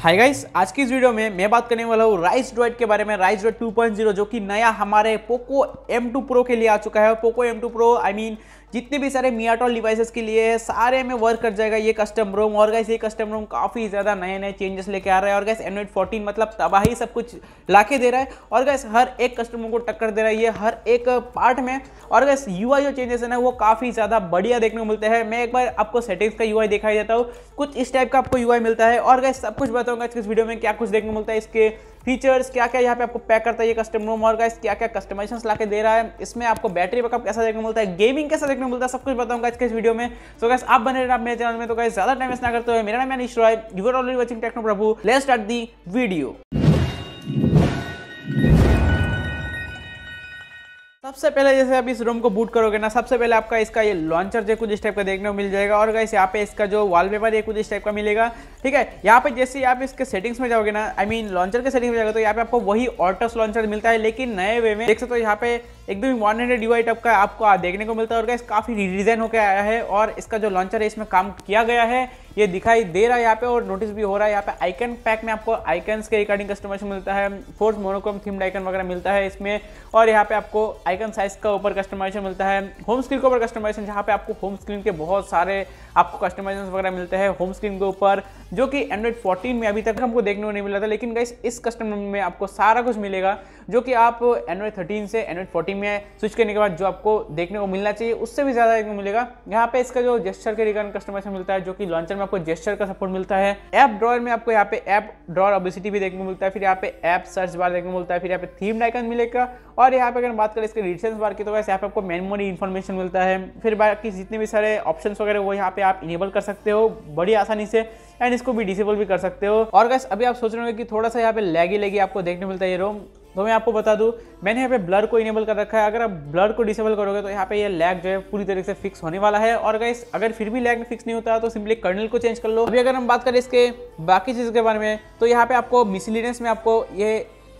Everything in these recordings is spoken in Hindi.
हाय गाइस आज की इस वीडियो में मैं बात करने वाला हूँ राइस ड्रॉइड के बारे में राइस ड्रॉइड 2.0 जो कि नया हमारे पोको M2 Pro के लिए आ चुका है Poco M2 Pro I I mean mean, जितने भी सारे मियाटॉल डिवाइसेस के लिए है सारे में वर्क कर जाएगा ये कस्टम रोम और गैस ये कस्टम रोम काफ़ी ज़्यादा नए नए चेंजेस लेके आ रहा है और गैस एंड्रॉइड फोर्टीन मतलब तबाही सब कुछ ला दे रहा है और गैस हर एक कस्टमर को टक्कर दे रहा है ये हर एक पार्ट में और गैस यू जो चेंजेस है ना वो काफ़ी ज़्यादा बढ़िया देखने को मिलते हैं मैं एक बार आपको सेटिंग्स का यू दिखाई देता हूँ कुछ इस टाइप का आपको यू मिलता है और गैस सब कुछ बताऊँगा इस वीडियो में क्या कुछ देखने को मिलता है इसके फीचर्स क्या क्या यहाँ पे आपको पैक करता है ये कस्टम रूम और गाइस क्या क्या कस्टमाइजेशन ला दे रहा है इसमें आपको बैटरी बैकअप कैसा देखने मिलता है गेमिंग कैसा देखने को मिलता है सब कुछ बताऊंगा आज इस वीडियो में सो so, गाइस आप बने रहना मेरे चैनल में तो गाइस ज्यादा टाइम वेस्ट ना करते हुए मेरा नाम है Roy you are already watching techno Prabhu let's start the video सबसे पहले जैसे आप इस रोम को बूट करोगे ना सबसे पहले आपका इसका ये लॉन्चर जो कुछ इस टाइप का देखने को मिल जाएगा और गाइस यहाँ पे इसका जो वॉलपेपर ये कुछ इस टाइप का मिलेगा ठीक है यहाँ पे जैसे आप इसके सेटिंग्स में जाओगे ना I I mean mean, launcher के सेटिंग्स में जाओगे तो यहाँ पे आपको वही ऑटस लॉन्चर मिलता है लेकिन नए वे में देख सकते हो यहाँ पे एकदम वन हंड्रेड यू का आपको देखने को मिलता है और गैस काफ़ी रिडिज़ाइन होकर आया है और इसका जो लॉन्चर है इसमें काम किया गया है ये दिखाई दे रहा है यहाँ पे और नोटिस भी हो रहा है यहाँ पे आइकन पैक में आपको आइकन्स के रिकॉर्डिंग कस्टमाइजेशन मिलता है फोर्स मोनोक्रम थीम आइकन वगैरह मिलता है इसमें और यहाँ पे आपको आइकन साइज का ऊपर कस्टमाइजेशन मिलता है होम स्क्रीन के ऊपर कस्टमाइजेशन जहाँ पे आपको होम स्क्रीन के बहुत सारे आपको कस्टमाइजेशन वगैरह मिलते हैं होम स्क्रीन के ऊपर जो कि एंड्रॉइड फोर्टीन में अभी तक हमको देखने को नहीं मिला था लेकिन गाइस इस कस्टम में आपको सारा कुछ मिलेगा जो कि आप एंड्रॉइड थर्टीन से एंड्रॉइड फोर्टीन सेटिंग में स्विच करने के बाद जो आपको देखने को मिलना चाहिए उससे भी ज़्यादा देखने को मिलेगा यहाँ पे इसका जो जेस्टर के रिगार्ड कस्टमाइजेशन मिलता है जो कि लॉन्चर में आपको जेस्टर का सपोर्ट मिलता है ऐप ड्रॉर में आपको यहाँ पे ऐप ड्रॉर ऑबिसिटी भी देखने को मिलता है फिर यहाँ पे ऐप सर्च बार देखने को मिलता है फिर यहाँ पे थीम डाइकन मिलेगा और यहाँ पे अगर बात करें इसके रिसेंस बार की तो वैसे यहाँ पे आपको मेमोरी इन्फॉर्मेशन मिलता है फिर बाकी जितने भी सारे ऑप्शन वगैरह वो यहाँ पे आप इनेबल कर सकते हो बड़ी आसानी से एंड इसको भी डिसेबल भी कर सकते हो और गैस अभी आप सोच रहे हो कि थोड़ा सा यहाँ पे लैगी लेगी आपको देखने मिलता है ये रोम तो मैं आपको बता दूँ मैंने यहाँ पे ब्लर को इनेबल कर रखा है अगर आप ब्लर को डिसेबल करोगे तो यहाँ पे ये लैग जो है पूरी तरीके से फिक्स होने वाला है और गाइस अगर फिर भी लैग फिक्स नहीं होता तो सिंपली कर्नल को चेंज कर लो अभी अगर हम बात करें इसके बाकी चीज़ के बारे में तो यहाँ पे आपको मिसलिनियस में आपको ये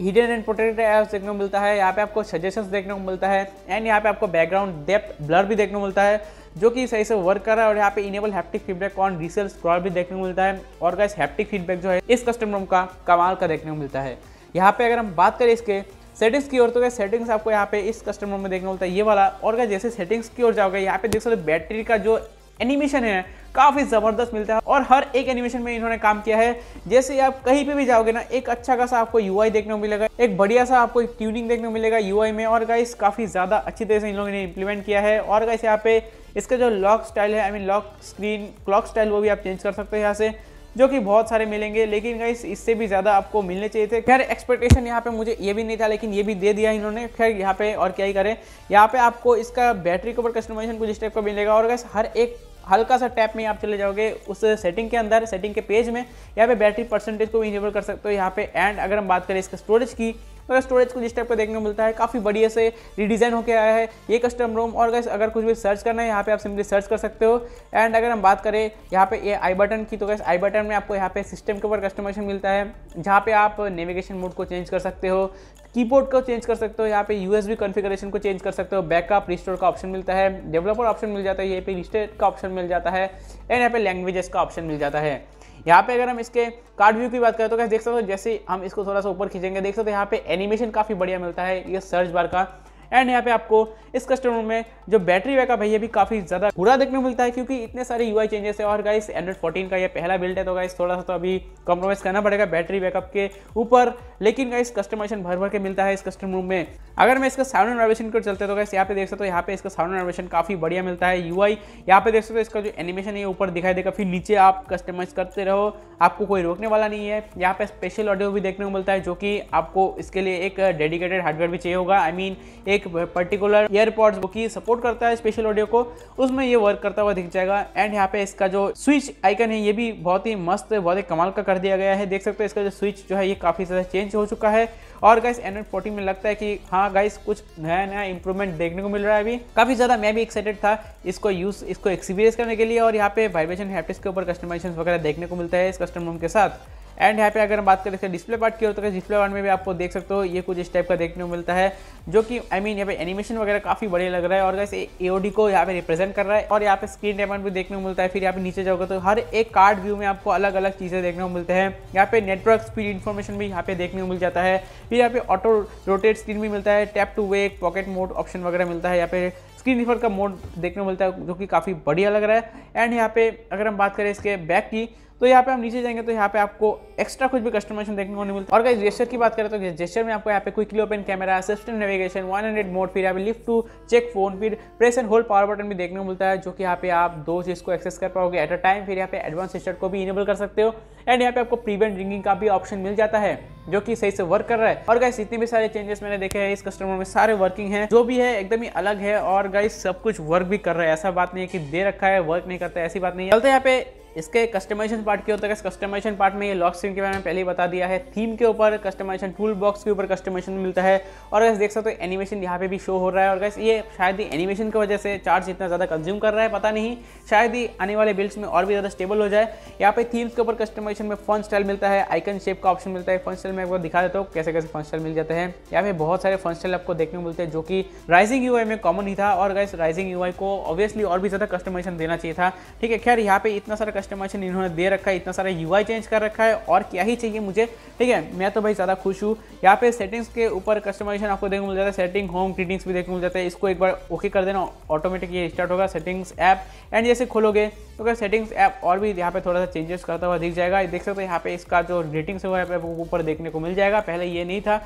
हिडन एंड प्रोटेक्टेड एप्स देखने को मिलता है यहाँ पे आपको सजेशंस देखने को मिलता है एंड यहाँ पे आपको बैकग्राउंड डेप्थ ब्लर भी देखने को मिलता है जो कि सही से वर्क कर रहा है और यहाँ पे enable haptic feedback on research scroll भी देखने को मिलता है और गैस हैप्टिक फीडबैक जो है इस कस्टम रूम का कमाल का देखने को मिलता है यहाँ पे अगर हम बात करें इसके सेटिंग्स की ओर तो क्या सेटिंग्स आपको यहाँ पे इस कस्टमर में देखने मिलता है ये वाला और क्या जैसे सेटिंग्स की ओर जाओगे यहाँ पे देख सकते बैटरी का जो एनिमेशन है काफ़ी ज़बरदस्त मिलता है और हर एक एनिमेशन में इन्होंने काम किया है जैसे आप कहीं पे भी जाओगे ना एक अच्छा खासा आपको यू देखने को मिलेगा एक बढ़िया सा आपको ट्यूनिंग देखने को मिलेगा यू में और गाइस काफ़ी ज़्यादा अच्छी तरह से इन लोगों ने इंप्लीमेंट किया है और गाइस यहाँ पे इसका जो लॉक स्टाइल है I mean lock screen clock style वो भी आप चेंज कर सकते हैं यहाँ से जो कि बहुत सारे मिलेंगे लेकिन गाइस इससे भी ज़्यादा आपको मिलने चाहिए थे खैर एक्सपेक्टेशन यहाँ पे मुझे ये भी नहीं था लेकिन ये भी दे दिया इन्होंने खैर यहाँ पे और क्या ही करें यहाँ पे आपको इसका बैटरी के ऊपर कस्टमाइजेशन कुछ इस टाइप का मिलेगा और गैस हर एक हल्का सा टैप में आप चले जाओगे उस सेटिंग के अंदर सेटिंग के पेज में यहाँ पे बैटरी परसेंटेज को भी इनेबल कर सकते हो यहाँ पे एंड अगर हम बात करें इसका स्टोरेज की और स्टोरेज कुछ इस टाइप का देखने को मिलता है काफ़ी बढ़िया से रिडिज़ाइन होकर आया है ये कस्टम रोम और गैस अगर कुछ भी सर्च करना है यहाँ पे आप सिंपली सर्च कर सकते हो एंड अगर हम बात करें यहाँ पे ये आई बटन की तो गैस आई बटन में आपको यहाँ पे सिस्टम के ऊपर कस्टमाइजेशन मिलता है जहाँ पे आप नेविगेशन मोड को चेंज कर सकते हो कीबोर्ड को चेंज कर सकते हो यहाँ पे यूएसबी कॉन्फ़िगरेशन को चेंज कर सकते हो बैकअप रिस्टोर का ऑप्शन मिलता है डेवलपर ऑप्शन मिल जाता है यहाँ पे रिस्टेट का ऑप्शन मिल जाता है एंड यहाँ पे लैंग्वेजेस का ऑप्शन मिल जाता है यहाँ पे अगर हम इसके कार्ड व्यू की बात करें तो कैसे देख सकते हो जैसे हम इसको थोड़ा सा ऊपर खींचेंगे देख सकते हो यहाँ पे एनिमेशन काफ़ी बढ़िया मिलता है ये सर्च बार का एंड यहाँ पे आपको इस कस्टमर में जो बैटरी बैकअप है ये भी काफ़ी ज़्यादा पूरा देखने को मिलता है क्योंकि इतने सारे यू चेंजेस है और गाइस एंड्रॉइड फोर्टीन का ये पहला बिल्ड है तो गाइस थोड़ा सा तो अभी कॉम्प्रोमाइज़ करना पड़ेगा बैटरी बैकअप के ऊपर लेकिन गाइस कस्टमाइजेशन भर भर के मिलता है इस कस्टम रूम में अगर मैं इसका साउंड एनवेशन को चलते तो गाइस यहाँ पे देख सकते हो यहाँ पे इसका साउंड एनोवेशन काफ़ी बढ़िया मिलता है यू आई यहाँ पे देख सकते हो इसका जो एनिमेशन है ऊपर दिखाई देगा फिर नीचे आप कस्टमाइज़ करते रहो आपको कोई रोकने वाला नहीं है यहाँ पे स्पेशल ऑडियो भी देखने को मिलता है जो कि आपको इसके लिए एक डेडिकेटेड हार्डवेयर भी चाहिए होगा आई मीन एक एक पर्टिकुलर एयरपॉड्स की सपोर्ट करता है स्पेशल ऑडियो को उसमें ये वर्क करता हुआ दिख जाएगा एंड यहाँ पे इसका जो स्विच आइकन है ये भी बहुत ही मस्त बहुत ही कमाल का कर दिया गया है देख सकते हो इसका जो स्विच जो है ये काफ़ी ज़्यादा चेंज हो चुका है और गाइस एंड्रॉइड फोर्टीन में लगता है कि हाँ गाइस कुछ नया नया इंप्रूवमेंट देखने को मिल रहा है अभी काफ़ी ज़्यादा मैं भी एक्साइटेड था इसको यूज़ इसको एक्सपीरियंस करने के लिए और यहाँ पे वाइब्रेशन हैप्टिक्स के ऊपर कस्टमाइजेशन वगैरह देखने को मिलता है इस कस्टम रूम के साथ एंड यहाँ पे अगर हम बात करें इसके डिस्प्ले पार्ट की ओर तो डिस्प्ले पार्ट में भी आपको देख सकते हो ये कुछ इस टाइप का देखने को मिलता है जो कि आई मीन यहाँ पे एनिमेशन वगैरह काफ़ी बढ़िया लग रहा है और कैसे ए को यहाँ पे रिप्रेजेंट कर रहा है और यहाँ पे स्क्रीन टाइम भी देखने को मिलता है फिर यहाँ पे नीचे जाओगे तो हर एक कार्ड व्यू में आपको अलग अलग चीज़ें देखने को मिलते हैं यहाँ पे नेटवर्क स्पीड इन्फॉर्मेशन भी यहाँ पे देखने को मिल जाता है फिर यहाँ पे ऑटो रोटेट स्क्रीन भी मिलता है tap to wake pocket mode option वगैरह मिलता है यहाँ पे स्क्रीन रिफर का मोड देखने को मिलता है जो कि काफ़ी बढ़िया लग रहा है एंड यहाँ पे अगर हम बात करें इसके बैक की तो यहाँ पे हम नीचे जाएंगे तो यहाँ पे आपको एक्स्ट्रा कुछ भी कस्टमाइजेशन देखने को नहीं मिलता और गाइस जेस्टर की बात करें तो जेस्टर में आपको यहाँ पे quickly open camera system navigation 100 mode फिर यहाँ पे लिफ्ट टू चेक फोन फिर press and hold power button भी देखने को मिलता है जो कि यहाँ पे आप दो चीज़ को एक्सेस कर पाओगे एट अ टाइम फिर यहाँ पे एडवांस सिस्टर को भी इनेबल कर सकते हो एंड यहाँ पे आपको प्रीवेंट रिंगिंग का भी ऑप्शन मिल जाता है जो कि सही से वर्क कर रहा है और गाइस इतने भी सारे चेंजेस मैंने देखे हैं इस कस्टमर में सारे वर्किंग है जो भी है एकदम ही अलग है और गाइस सब कुछ वर्क भी कर रहा है ऐसा बात नहीं है कि दे रखा है वर्क नहीं करता ऐसी बात नहीं है चलते यहाँ पे इसके कस्टमाइजेशन पार्ट क्या होता है कस्टमाइजेशन पार्ट में ये लॉक स्क्रीन के बारे में पहले ही बता दिया है थीम के ऊपर कस्टमाइजेशन टूल बॉक्स के ऊपर कस्टमाइजेशन मिलता है और अगर देख सकते हो एनिमेशन यहाँ पे भी शो हो रहा है और गैस ये शायद ही एनिमेशन की वजह से चार्ज इतना ज़्यादा कंज्यूम कर रहा है पता नहीं शायद ही आने वाले बिल्ड्स में और भी ज़्यादा स्टेबल हो जाए यहाँ पे थीम्स के ऊपर कस्टमाइजेशन में फन स्टाइल मिलता है आइकन शेप का ऑप्शन मिलता है फन स्टाइल में आपको दिखा देता हूँ कैसे कैसे फन स्टाइल मिल जाते हैं यहाँ पे बहुत सारे फन स्टाइल आपको देखने को मिलते हैं जो कि राइजिंग यू में कॉमन ही था और गैस राइजिंग यू को ऑब्वियसली और भी ज़्यादा कस्टमाइजेशन देना चाहिए था ठीक है खैर यहाँ पे इतना सारा कस्टमाइजेशन इन्होंने दे रखा है इतना सारा यूआई चेंज कर रखा है और क्या ही चाहिए मुझे ठीक है मैं तो भाई ज़्यादा खुश हूँ यहाँ पे सेटिंग्स के ऊपर कस्टमाइजेशन आपको देखने को मिल जाता है सेटिंग होम ग्रीटिंग्स भी देखने को मिल जाता है इसको एक बार ओके कर देना ऑटोमेटिक ये स्टार्ट होगा सेटिंग्स ऐप एंड जैसे खोलोगे तो क्या सेटिंग्स ऐप और भी यहाँ पे थोड़ा सा चेंजेस करता हुआ दिख जाएगा देख सकते हो यहाँ पे इसका जो रेटिंग्स है वो ऊपर देखने को मिल जाएगा पहले ये नहीं था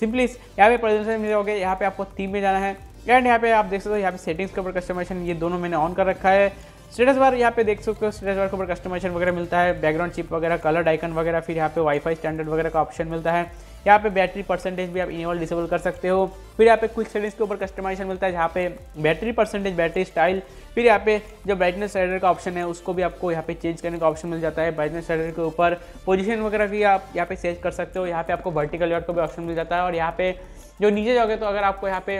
सिंपली यहाँ पे प्रेजेंटेशन मिल जाओगे यहाँ पे आपको थीम में जाना है एंड यहाँ पे आप देख सकते हो यहाँ पे सेटिंग्स के ऊपर कस्टमाइजेशन ये दोनों मैंने ऑन कर रखा है स्टेटस बार यहाँ पे देख सकते हो स्टेटस बार के ऊपर कस्टमाइजेशन वगैरह मिलता है बैकग्राउंड चिप वगैरह कलर आइकन वगैरह फिर यहाँ पे वाईफाई स्टैंडर्ड वगैरह का ऑप्शन मिलता है यहाँ पे बैटरी परसेंटेज भी आप इनेबल डिसेबल कर सकते हो फिर यहाँ पे क्विक सेटिंग्स के ऊपर कस्टमाइजेशन मिलता है जहाँ पे बैटरी परसेंटेज बैटरी स्टाइल फिर यहाँ पे जो ब्राइटनेस राइडर का ऑप्शन है उसको भी आपको यहाँ पे चेंज करने का ऑप्शन मिल जाता है ब्राइटनेस राइडर के ऊपर पोजीशन वगैरह भी आप यहाँ पे चेंज कर सकते हो यहाँ पे आपको वर्टिकल लेआउट का भी ऑप्शन मिल जाता है और यहाँ पे जो नीचे जाओगे तो अगर आपको यहाँ पे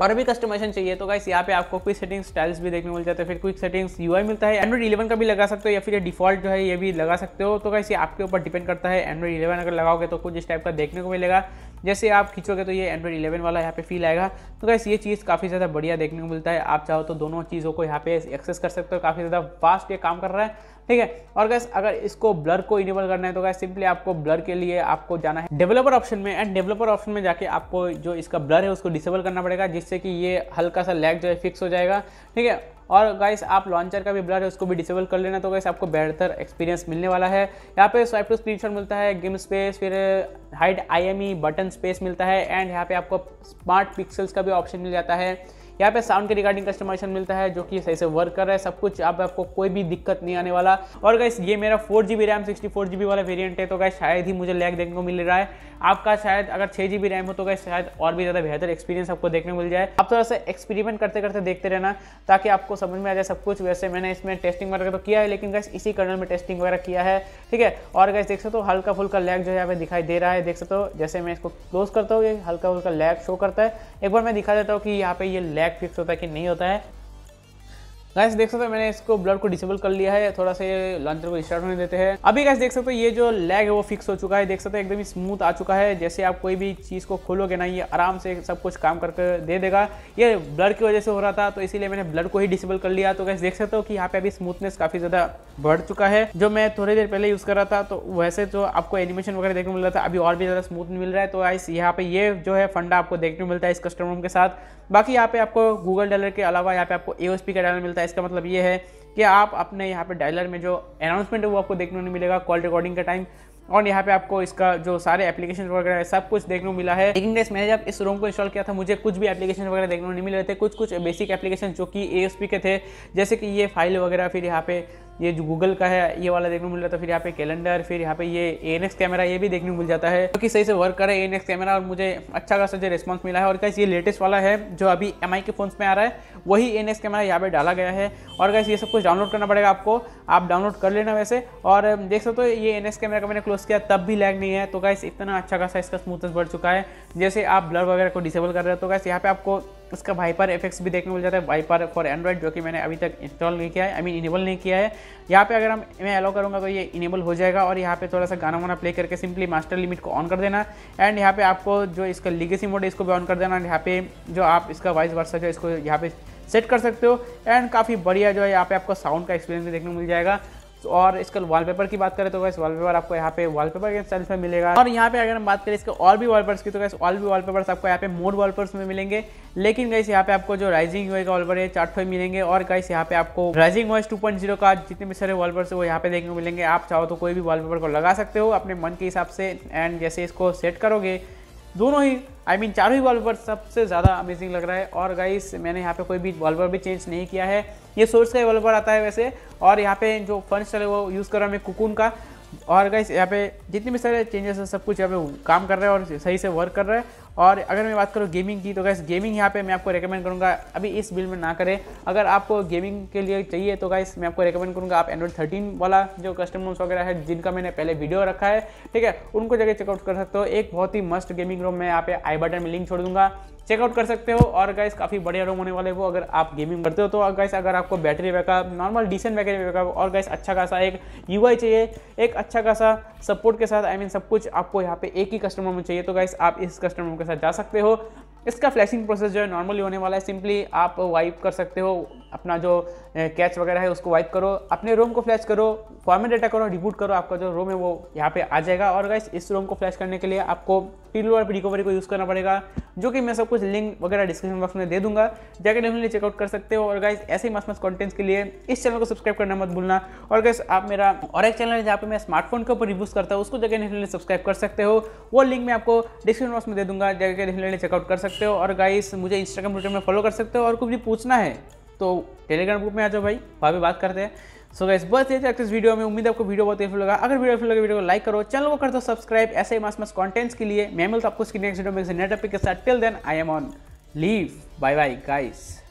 और भी कस्टमाइजेशन चाहिए तो गाइस यहाँ पे आपको क्विक सेटिंग्स स्टाइल्स भी देखने को मिल जाते हैं फिर क्विक सेटिंग्स यूआई मिलता है एंड्रॉइड इलेवन का भी लगा सकते हो या फिर डिफॉल्ट जो है ये भी लगा सकते हो तो गाइस ये आपके ऊपर डिपेंड करता है एंड्रॉइड इलेवन अगर लगाओगे तो कुछ इस टाइप का देखने को मिलेगा जैसे आप खींचोगे तो ये एंड्रॉइड इलेवन वाला यहाँ पे फील आएगा तो गाइस ये चीज़ काफ़ी ज़्यादा बढ़िया देखने को मिलता है आप चाहो तो दोनों चीज़ों को यहाँ पे एक्सेस कर सकते हो काफ़ी ज़्यादा फास्ट ये काम कर रहा है ठीक है और गैस अगर इसको ब्लर को इनेबल करना है तो गैस सिंपली आपको ब्लर के लिए आपको जाना है डेवलपर ऑप्शन में एंड डेवलपर ऑप्शन में जाके आपको जो इसका ब्लर है उसको डिसेबल करना पड़ेगा जिससे कि ये हल्का सा लैग जो है फिक्स हो जाएगा ठीक है और गाइस आप लॉन्चर का भी ब्लर है उसको भी डिसेबल कर लेना तो गाइस आपको बेहतर एक्सपीरियंस मिलने वाला है यहाँ पे स्वाइप टू स्क्रीनशॉट मिलता है गेम स्पेस फिर हाइड आईएमई बटन स्पेस मिलता है एंड यहाँ पे आपको स्मार्ट पिक्सल्स का भी ऑप्शन मिल जाता है यहाँ पे साउंड के रिगार्डिंग कस्टमाइजेशन मिलता है जो कि सही से वर्क कर रहा है सब कुछ आप आपको कोई भी दिक्कत नहीं आने वाला और गाइस ये मेरा four G RAM sixty four वाला वेरियंट है तो गाइस शायद ही मुझे लैग देखने को मिल रहा है आपका शायद अगर छः जी बी रैम हो तो गाइस शायद और भी ज़्यादा बेहतर एक्सपीरियंस आपको देखने को मिल जाए आप थोड़ा सा एक्सपेरिमेंट करते करते देखते रहना ताकि आपको समझ में आ जाए सब कुछ वैसे मैंने इसमें टेस्टिंग वगैरह तो किया है लेकिन गैस इसी कर्नल में टेस्टिंग वगैरह किया है ठीक है और गैस देख सकते हो हल्का फुल्का लैग जो है यहाँ पे दिखाई दे रहा है देख सकते हो जैसे मैं इसको क्लोज करता हूँ ये हल्का फुल्का लैग शो करता है एक बार मैं दिखा देता हूँ कि यहाँ पे ये यह बैग फिक्स होता है कि नहीं होता है गैस देख सकते हो मैंने इसको ब्लड को डिसेबल कर लिया है थोड़ा सा ये लॉन्चर को स्टार्ट होने देते हैं अभी गैस देख सकते हो ये जो लैग है वो फिक्स हो चुका है देख सकते हो एकदम ही स्मूथ आ चुका है जैसे आप कोई भी चीज़ को खोलोगे ना ये आराम से सब कुछ काम करके दे देगा ये ब्लड की वजह से हो रहा था तो इसीलिए मैंने ब्लड को ही डिसेबल कर लिया तो गैस देख सकते हो कि यहाँ पे अभी स्मूथनेस काफ़ी ज़्यादा बढ़ चुका है जो मैं थोड़ी देर पहले यूज़ कर रहा था तो वैसे जो आपको एनिमेशन वगैरह देखने को मिल रहा था अभी और भी ज़्यादा स्मूथ मिल रहा है तो गैस यहाँ पे ये जो है फंडा आपको देखने मिलता है इस कस्टमर के साथ बाकी यहाँ पे आपको गूगल डॉलर के अलावा यहाँ पे आपको ए का डॉलर मिलता है है इसका मतलब ये है कि आप अपने यहाँ पे डायलर में जो अनाउंसमेंट है वो आपको देखने को मिलेगा कॉल रिकॉर्डिंग का टाइम और यहाँ पे आपको इसका जो सारे एप्लीकेशन वगैरह है सब कुछ देखने को मिला है लेकिन डेस मैंने जब इस रोम को इंस्टॉल किया था मुझे कुछ भी एप्लीकेशन वगैरह देखने को नहीं मिल रहे थे कुछ कुछ बेसिक एप्लीकेशन जो कि ए के थे जैसे कि ये फाइल वगैरह फिर यहाँ पे ये जो गूगल का है ये वाला देखने को मिल जाता है फिर यहाँ पे कैलेंडर फिर यहाँ पे ये ए कैमरा ये भी देखने को मिल जाता है क्योंकि तो सही से वर्क करे ए कैमरा और मुझे अच्छा खासा जो रिस्पॉन्स मिला है और कैसे ये लेटेस्ट वाला है जो अभी एम के फोन में आ रहा है वही ए कैमरा यहाँ पे डाला गया है और कैसे ये सब कुछ डाउनलोड करना पड़ेगा आपको आप डाउनलोड कर लेना वैसे और देख सकते हो ये एन कैमरा का मैंने क्लोज किया तब भी लैग नहीं है तो कैसे इतना अच्छा खासा इसका स्मूथनेस बढ़ चुका है जैसे आप ब्लर वगैरह को डिसेबल कर रहे हो तो कैसे यहाँ पे आपको उसका वाइपर इफेक्ट्स भी देखने को मिल जाता है वाइपर फॉर एंड्रॉइड जो कि मैंने अभी तक इंस्टॉल नहीं किया है आई मीन इनेबल नहीं किया है यहाँ पे अगर हम मैं अलाउ करूँगा तो ये इनेबल हो जाएगा और यहाँ पे थोड़ा सा गाना वाना प्ले करके सिंपली मास्टर लिमिट को ऑन कर देना एंड यहाँ पे आपको जो इसका लीगेसी मोड है इसको भी ऑन कर देना एंड यहाँ पे जो आप इसका वॉइस वर्सा जो इसको यहाँ पे सेट कर सकते हो एंड काफ़ी बढ़िया जो है यहाँ पे आपको साउंड का एक्सपीरियंस भी देखने को मिल जाएगा और इसका वॉलपेपर की बात करें तो वैसे वॉलपेपर आपको यहाँ पे वॉलपेपर के सेल्स में मिलेगा और यहाँ पे अगर हम बात करें इसके और भी वॉलपेपर्स की तो वैसे और भी वॉलपेपर्स आपको यहाँ पे मोड वॉलपेपर्स में मिलेंगे लेकिन गैस यहाँ पे आपको जो राइजिंग वे का वॉलपेपर है चार मिलेंगे और गैस यहाँ पे आपको राइजिंग वॉइस टू का जितने भी सारे वॉलपेपर्स है वो यहाँ पे देखने को मिलेंगे आप चाहो तो कोई भी वॉलपेपर को लगा सकते हो अपने मन के हिसाब से एंड जैसे इसको सेट करोगे दोनों ही आई मीन चारों ही वॉलपेपर सबसे ज़्यादा अमेजिंग लग रहा है और गाइस मैंने यहाँ पे कोई भी वॉलपेपर भी चेंज नहीं किया है ये सोर्स का डेवलपर आता है वैसे और यहाँ पे जो फंड चले वो यूज़ कर रहा है मैं कुकून का और गाइस यहाँ पे जितने भी सारे चेंजेस हैं सब कुछ यहाँ पे काम कर रहा है और सही से वर्क कर रहा है और अगर मैं बात करूँ गेमिंग की तो गाइस गेमिंग यहाँ पे मैं आपको रेकमेंड करूँगा अभी इस बिल में ना करें अगर आपको गेमिंग के लिए चाहिए तो गाइस मैं आपको रेकमेंड करूँगा आप एंड्रॉइड थर्टीन वाला जो कस्टमर्स वगैरह है जिनका मैंने पहले वीडियो रखा है ठीक है उनको जगह चेकआउट कर सकते हो एक बहुत ही मस्ट गेमिंग रूम मैं यहाँ पे आई बटन में लिंक छोड़ दूंगा चेकआउट कर सकते हो और गाइस काफ़ी बढ़िया रोम होने वाले वो अगर आप गेमिंग करते हो तो गाइस अगर आपको battery backup normal decent battery backup और गाइस अच्छा खासा एक यू चाहिए एक अच्छा खासा सपोर्ट के साथ आई I मीन mean, सब कुछ आपको यहाँ पे एक ही कस्टमर में चाहिए तो गाइस आप इस कस्टमर के साथ जा सकते हो इसका फ्लैशिंग प्रोसेस जो है नॉर्मली होने वाला है सिंपली आप वाइप कर सकते हो अपना जो कैच वगैरह है उसको वाइप करो अपने रोम को फ्लैश करो फॉर्मेट डाटा करो रिबूट करो आपका जो रोम है वो यहाँ पे आ जाएगा और गाइस इस रोम को फ्लैश करने के लिए आपको टीलो और रिकवरी को यूज़ करना पड़ेगा जो कि मैं सब कुछ लिंक वगैरह डिस्क्रिप्शन बॉक्स में दे दूंगा जाकर डेफिनेटली चेकआउट कर सकते हो और गाइस ऐसे ही मस्त मस्त कॉन्टेंट्स के लिए इस चैनल को सब्सक्राइब करना मत भूलना और गाइस आप मेरा और एक चैनल है जहाँ पर मैं स्मार्टफोन के ऊपर रिव्यूज़ करता हूँ उसको जगह डेफिनेटली सब्सक्राइब कर सकते हो वो लिंक मैं आपको डिस्क्रिप्शन बॉक्स में दे दूँगा जगह डेफिनेटली चेकआउट कर सकते सकते हो और गाइस मुझे इंस्टाग्राम ट्विटर में फॉलो कर सकते हो और कुछ भी पूछना है तो टेलीग्राम ग्रुप में आ जाओ भाई वहाँ पर बात करते हैं सो गाइस बस ये था इस वीडियो में उम्मीद है आपको वीडियो बहुत हेल्पफुल लगा अगर वीडियो हेल्पफुल लगे वीडियो को लाइक करो चैनल को कर दो सब्सक्राइब ऐसे ही मास मास कॉन्टेंट्स के लिए मैं मिलता आपको इसकी नेक्स्ट वीडियो में नेटअपिक के साथ till then I am on leave bye bye guys